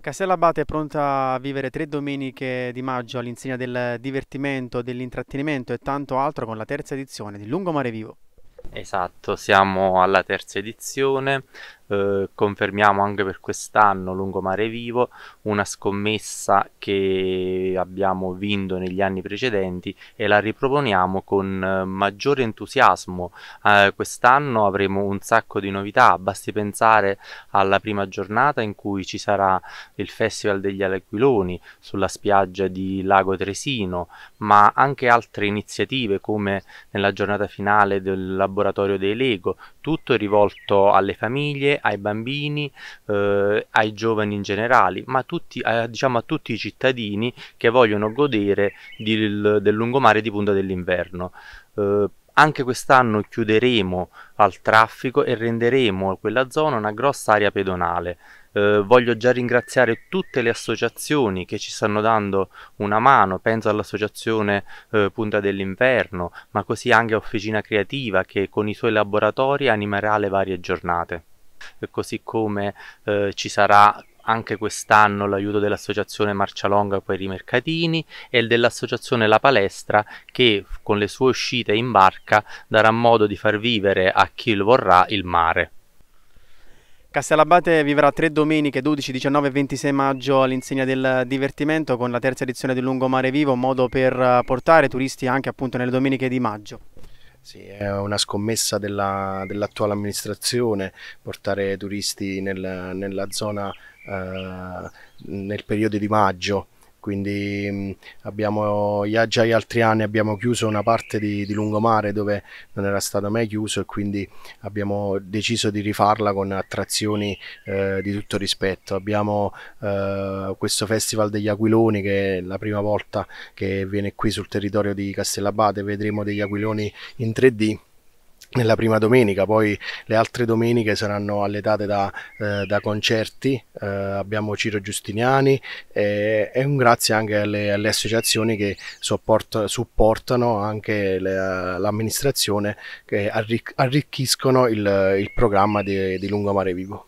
Castellabate è pronta a vivere tre domeniche di maggio all'insegna del divertimento, dell'intrattenimento e tanto altro con la terza edizione di Lungomare Vivo. Esatto, siamo alla terza edizione, eh, confermiamo anche per quest'anno Lungomare Vivo, una scommessa che abbiamo vinto negli anni precedenti e la riproponiamo con eh, maggiore entusiasmo. Eh, quest'anno avremo un sacco di novità, basti pensare alla prima giornata in cui ci sarà il Festival degli Alaquiloni sulla spiaggia di Lago Tresino, ma anche altre iniziative come nella giornata finale del laboratorio dei Lego, tutto rivolto alle famiglie ai bambini, eh, ai giovani in generale, ma tutti, eh, diciamo a tutti i cittadini che vogliono godere di, del lungomare di punta dell'inverno. Eh, anche quest'anno chiuderemo al traffico e renderemo quella zona una grossa area pedonale. Eh, voglio già ringraziare tutte le associazioni che ci stanno dando una mano, penso all'associazione eh, Punta dell'Inverno, ma così anche a Officina Creativa che con i suoi laboratori animerà le varie giornate così come eh, ci sarà anche quest'anno l'aiuto dell'associazione Marcialonga per i mercatini e dell'associazione La Palestra che con le sue uscite in barca darà modo di far vivere a chi lo vorrà il mare. Castellabate vivrà tre domeniche 12, 19 e 26 maggio all'insegna del divertimento con la terza edizione del Lungomare Vivo, modo per eh, portare turisti anche appunto nelle domeniche di maggio. Sì, è una scommessa della, dell'attuale amministrazione portare turisti nel, nella zona eh, nel periodo di maggio quindi mm, abbiamo, già gli altri anni abbiamo chiuso una parte di, di, lungomare dove non era stato mai chiuso e quindi abbiamo deciso di rifarla con attrazioni eh, di tutto rispetto. Abbiamo eh, questo Festival degli Aquiloni che è la prima volta che viene qui sul territorio di Castellabate, vedremo degli aquiloni in 3D nella prima domenica, poi le altre domeniche saranno alletate da, eh, da concerti, eh, abbiamo Ciro Giustiniani e, e un grazie anche alle, alle associazioni che support, supportano anche l'amministrazione che arricch, arricchiscono il, il programma di, di Lungomare Vivo.